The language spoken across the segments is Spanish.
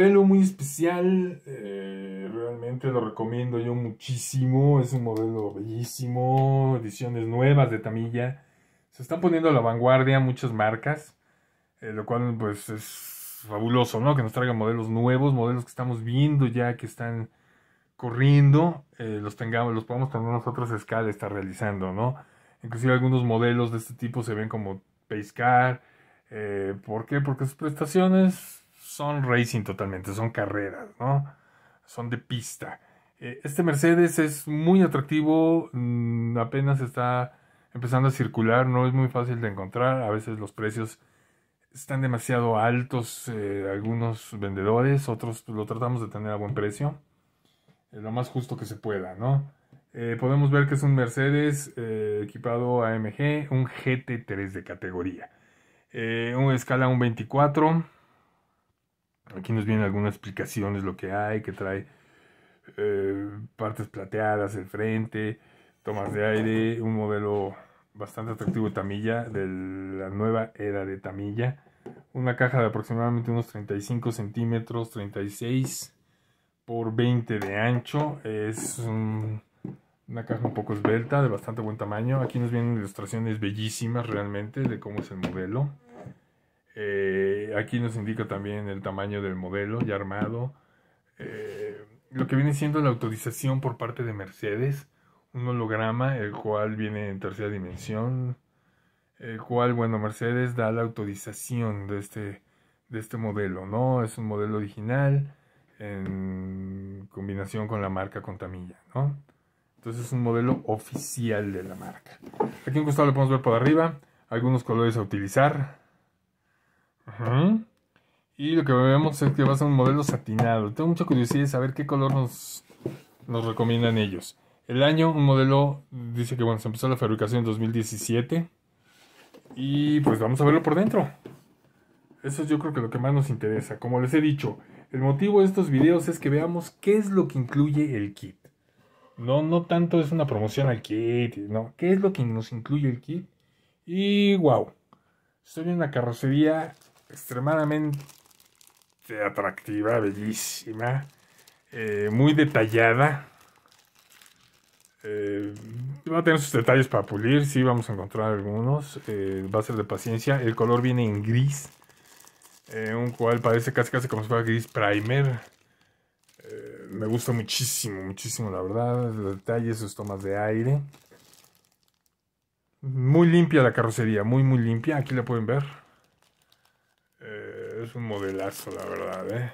modelo muy especial, eh, realmente lo recomiendo yo muchísimo, es un modelo bellísimo, ediciones nuevas de Tamilla, se están poniendo a la vanguardia muchas marcas, eh, lo cual pues es fabuloso, ¿no? Que nos traigan modelos nuevos, modelos que estamos viendo ya que están corriendo, eh, los tengamos, los podemos tener nosotros a escala, está realizando, ¿no? Inclusive algunos modelos de este tipo se ven como Pacecar, ¿por qué? Porque sus prestaciones son racing totalmente, son carreras, ¿no? Son de pista. Eh, este Mercedes es muy atractivo, mm, apenas está empezando a circular, no es muy fácil de encontrar, a veces los precios están demasiado altos eh, algunos vendedores, otros pues, lo tratamos de tener a buen precio, eh, lo más justo que se pueda, ¿no? podemos ver que es un Mercedes equipado AMG, un GT3 de categoría, Un escala un 24, Aquí nos vienen algunas explicaciones, lo que hay, que trae eh, partes plateadas, el frente, tomas de aire, un modelo bastante atractivo de Tamilla, de la nueva era de Tamilla. Una caja de aproximadamente unos 35 centímetros, 36 por 20 de ancho. Es una caja un poco esbelta, de bastante buen tamaño. Aquí nos vienen ilustraciones bellísimas realmente de cómo es el modelo. Eh, aquí nos indica también el tamaño del modelo ya armado. Eh, lo que viene siendo la autorización por parte de Mercedes. Un holograma, el cual viene en tercera dimensión. El cual, bueno, Mercedes da la autorización de este, de este modelo, ¿no? Es un modelo original en combinación con la marca Contamilla, ¿no? Entonces es un modelo oficial de la marca. Aquí en costado lo podemos ver por arriba, algunos colores a utilizar, y lo que vemos es que va a ser un modelo satinado. Tengo mucha curiosidad de saber qué color nos, nos recomiendan ellos. El año, un modelo, dice que bueno, se empezó la fabricación en 2017. Y pues vamos a verlo por dentro. Eso es yo creo que lo que más nos interesa. Como les he dicho, el motivo de estos videos es que veamos qué es lo que incluye el kit. No, no tanto es una promoción al kit, no. ¿Qué es lo que nos incluye el kit? Y wow, estoy en una carrocería extremadamente atractiva, bellísima, eh, muy detallada. Eh, va a tener sus detalles para pulir, sí, vamos a encontrar algunos. Eh, va a ser de paciencia. El color viene en gris, un cual parece casi casi como si fuera gris primer. me gusta muchísimo, muchísimo, la verdad. Los detalles, sus tomas de aire. Muy limpia la carrocería, muy, muy limpia. Aquí la pueden ver eh, es un modelazo, la verdad, eh.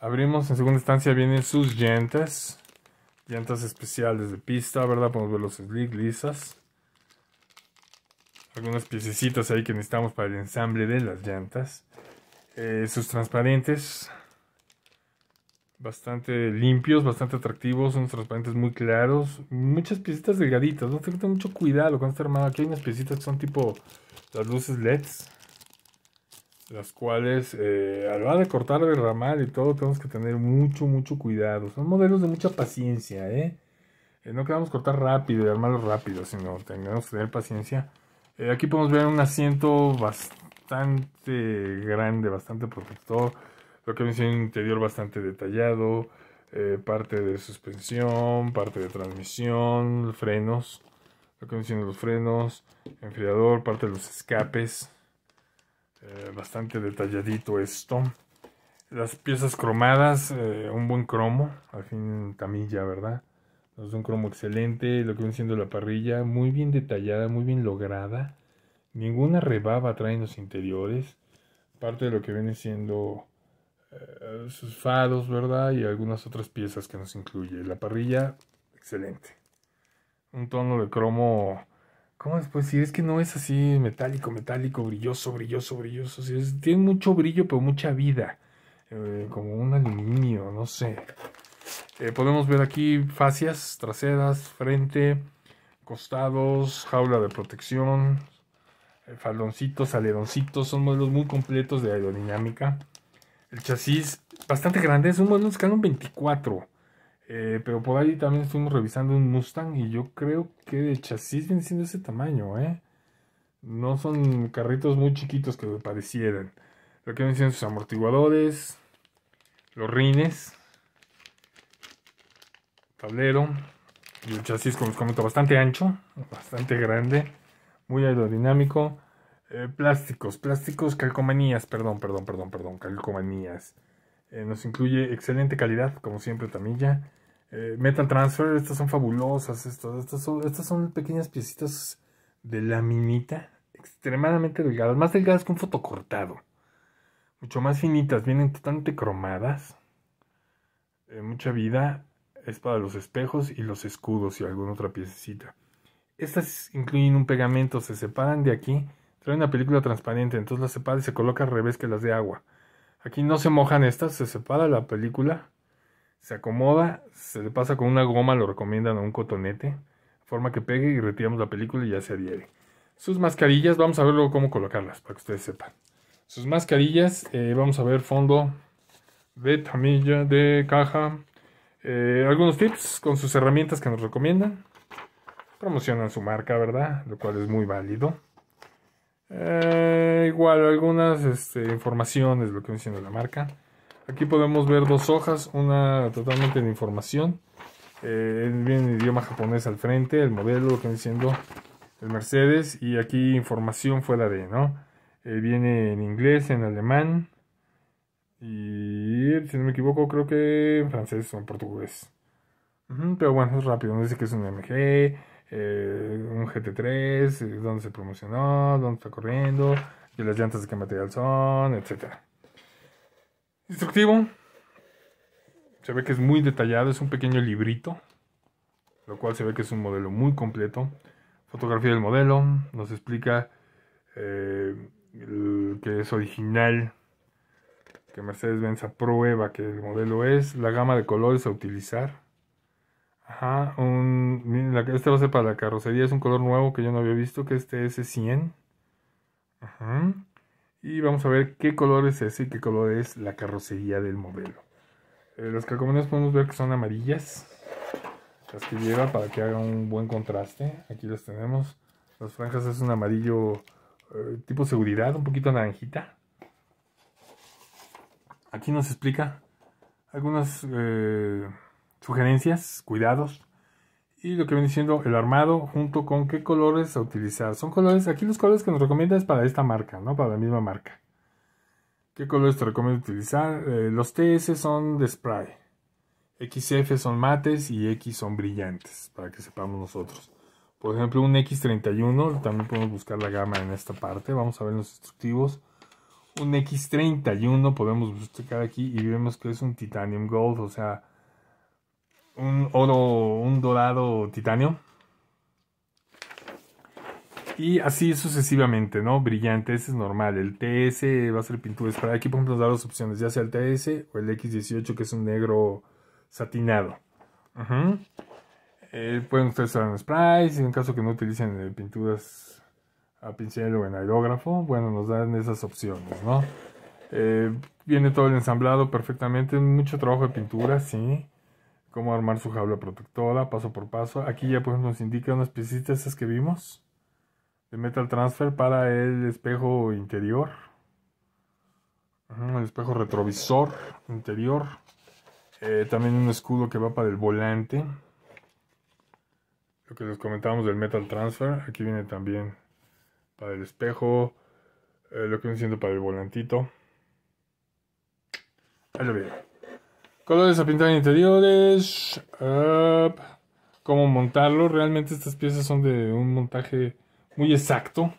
Abrimos, en segunda instancia vienen sus llantas. Llantas especiales de pista, ¿verdad? Podemos ver los slick, lisas. Algunas piececitas ahí que necesitamos para el ensamble de las llantas. Eh, sus transparentes. Bastante limpios, bastante atractivos. Son transparentes muy claros. Muchas piecitas delgaditas. No tengo mucho cuidado con esta armado. Aquí hay unas piecitas que son tipo las luces LEDs las cuales eh, al hora de cortar el ramal y todo tenemos que tener mucho, mucho cuidado. Son modelos de mucha paciencia, ¿eh? eh no queremos cortar rápido y armarlo rápido, sino tenemos que tener paciencia. Eh, aquí podemos ver un asiento bastante grande, bastante protector. Lo que viene un interior bastante detallado. parte de suspensión, parte de transmisión, frenos. Lo que viene los frenos, enfriador, parte de los escapes eh, bastante detalladito esto. Las piezas cromadas, eh, un buen cromo, al fin camilla, ¿verdad? Es un cromo excelente, lo que viene siendo la parrilla, muy bien detallada, muy bien lograda. Ninguna rebaba trae en los interiores. Parte de lo que viene siendo eh, sus faros, ¿verdad? Y algunas otras piezas que nos incluye. La parrilla, excelente. Un tono de cromo ¿Cómo es? si es que no es así metálico, metálico, brilloso, brilloso, brilloso. tiene mucho brillo, pero mucha vida. Eh, como un aluminio, no sé. Eh, podemos ver aquí fascias traseras, frente, costados, jaula de protección, eh, Faloncitos, aleroncitos. Son modelos muy completos de aerodinámica. El chasis bastante grande, es un modelo un 24. Eh, pero por ahí también estuvimos revisando un Mustang y yo creo que de chasis viene siendo ese tamaño, ¿eh? No son carritos muy chiquitos que me parecieran. Lo que vienen siendo sus amortiguadores, los rines, tablero y el chasis, como os comento, bastante ancho, bastante grande, muy aerodinámico. Eh, plásticos, plásticos, calcomanías, perdón, perdón, perdón, perdón, calcomanías. Eh, nos incluye excelente calidad, como siempre, Tamilla. Eh, Metal Transfer, estas son fabulosas. estas, son, estas son pequeñas piecitas de laminita, extremadamente delgadas, más delgadas que un fotocortado. Mucho más finitas, vienen totalmente cromadas. Eh, mucha vida. Es para los espejos y los escudos y alguna otra piecita Estas incluyen un pegamento, se separan de aquí. Trae una película transparente, entonces la separa y se coloca al revés que las de agua. Aquí no se mojan estas, se separa la película, se acomoda, se le pasa con una goma, lo recomiendan a un cotonete, forma que pegue y retiramos la película y ya se adhiere. Sus mascarillas, vamos a ver luego cómo colocarlas para que ustedes sepan. Sus mascarillas, eh, vamos a ver fondo de tamilla, de caja, eh, algunos tips con sus herramientas que nos recomiendan. Promocionan su marca, ¿verdad? Lo cual es muy válido. Eh, igual, algunas este, informaciones, lo que viene diciendo la marca. Aquí podemos ver dos hojas, una totalmente de información. viene eh, en idioma japonés al frente, el modelo, lo que viene diciendo el Mercedes. Y aquí información fue la de, ¿no? Eh, viene en inglés, en alemán. Y si no me equivoco, creo que en francés o en portugués. pero bueno, es rápido. Dice que es un MG e, eh, un GT3, eh, dónde se promocionó, dónde está corriendo, y las llantas de qué material son, Etcétera Instructivo. Se ve que es muy detallado, es un pequeño librito, lo cual se ve que es un modelo muy completo. Fotografía del modelo, nos explica eh, que es original, que Mercedes-Benz aprueba que el modelo es, la gama de colores a utilizar, Ajá, un, este va a ser para la carrocería, es un color nuevo que yo no había visto, que este es 100. Ajá. Y vamos a ver qué color es ese y qué color es la carrocería del modelo. Eh, las podemos ver que son amarillas, las que lleva para que haga un buen contraste. Aquí las tenemos. Las franjas es un amarillo eh, tipo seguridad, un poquito naranjita. Aquí nos explica algunas... Eh, sugerencias, cuidados y lo que viene diciendo el armado junto con qué colores utilizar. Son colores, aquí los colores que nos recomienda es para esta marca, no para la misma marca. ¿Qué colores te recomiendo utilizar? Eh, los TS son de spray, XF son mates y X son brillantes, para que sepamos nosotros. Por ejemplo, un X31, también podemos buscar la gama en esta parte, vamos a ver los instructivos. Un X31 podemos buscar aquí y vemos que es un Titanium Gold, o sea, un oro, un dorado titanio. Y así sucesivamente, ¿no? Brillante, ese es normal. El TS va a ser pintura spray. Aquí, por ejemplo, nos da dos opciones, ya sea el TS o el X18, que es un negro satinado. Eh, pueden ustedes usar en si en caso que no utilicen eh, pinturas a pincel o en aerógrafo, bueno, nos dan esas opciones, ¿no? Eh, viene todo el ensamblado perfectamente, mucho trabajo de pintura, sí cómo armar su jaula protectora paso por paso. Aquí ya pues nos indica unas piecitas esas que vimos de metal transfer para el espejo interior. El espejo retrovisor interior. Eh, también un escudo que va para el volante. Lo que les comentábamos del metal transfer. Aquí viene también para el espejo. Eh, lo que viene siendo para el volantito. Ahí lo veo. Colores a pintar en interiores. Cómo montarlo. Realmente estas piezas son de un montaje muy exacto.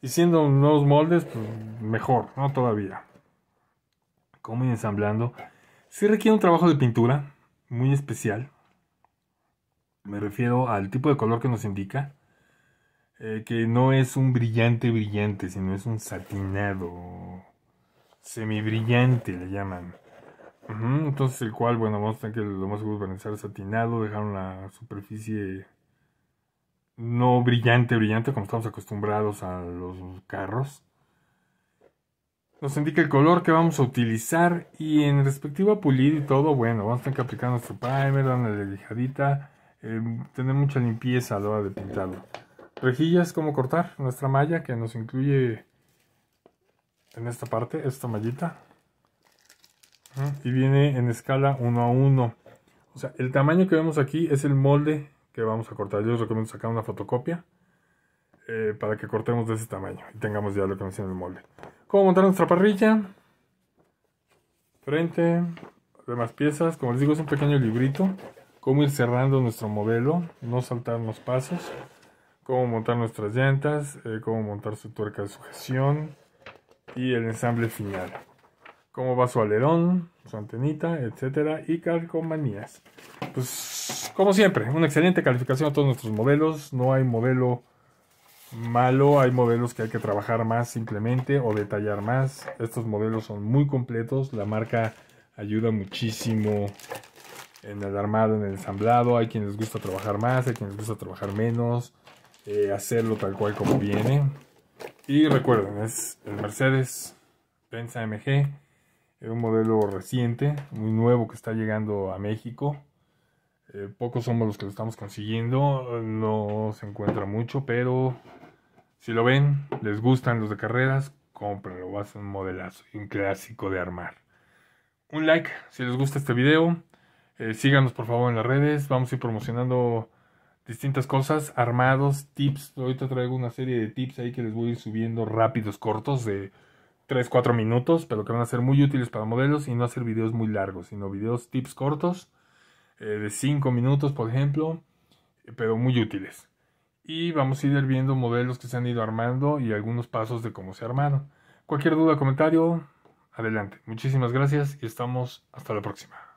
Y siendo nuevos moldes, pues, mejor, ¿no? Todavía. Como ensamblando. Sí requiere un trabajo de pintura muy especial. Me refiero al tipo de color que nos indica. Eh, que no es un brillante brillante, sino es un satinado. Semibrillante le llaman entonces el cual, bueno, vamos a tener que lo más seguro es satinado, dejar una superficie no brillante, brillante, como estamos acostumbrados a los carros. Nos indica el color que vamos a utilizar y en a pulir y todo, bueno, vamos a tener que aplicar nuestro primer, darle lijadita, eh, tener mucha limpieza a la hora de pintarlo. Rejillas, cómo cortar nuestra malla que nos incluye en esta parte, esta mallita, y viene en escala 1 a 1. O sea, el tamaño que vemos aquí es el molde que vamos a cortar. Yo les recomiendo sacar una fotocopia eh, para que cortemos de ese tamaño y tengamos ya lo que nos el molde. ¿Cómo montar nuestra parrilla? Frente, demás piezas. Como les digo, es un pequeño librito. Cómo ir cerrando nuestro modelo, no saltar saltarnos pasos. Cómo montar nuestras llantas, eh, cómo montar su tuerca de sujeción y el ensamble final cómo va su alerón, su antenita, etcétera, y calcomanías. Pues, como siempre, una excelente calificación a todos nuestros modelos. No hay modelo malo, hay modelos que hay que trabajar más simplemente o detallar más. Estos modelos son muy completos, la marca ayuda muchísimo en el armado, en el ensamblado. Hay quienes les gusta trabajar más, hay quienes les gusta trabajar menos, eh, hacerlo tal cual como viene. Y recuerden, es el Mercedes Benz AMG es un modelo reciente, muy nuevo que está llegando a México. Eh, pocos somos los que lo estamos consiguiendo, no se encuentra mucho, pero si lo ven, les gustan los de carreras, cómprenlo, va a ser un modelazo, un clásico de armar. Un like si les gusta este video, eh, síganos por favor en las redes, vamos a ir promocionando distintas cosas, armados, tips, ahorita traigo una serie de tips ahí que les voy a ir subiendo rápidos, cortos de 3-4 minutos, pero que van a ser muy útiles para modelos y no hacer videos muy largos, sino videos tips cortos, eh, de 5 minutos, por ejemplo, pero muy útiles. Y vamos a ir viendo modelos que se han ido armando y algunos pasos de cómo se armaron. Cualquier duda, comentario, adelante. Muchísimas gracias y estamos hasta la próxima.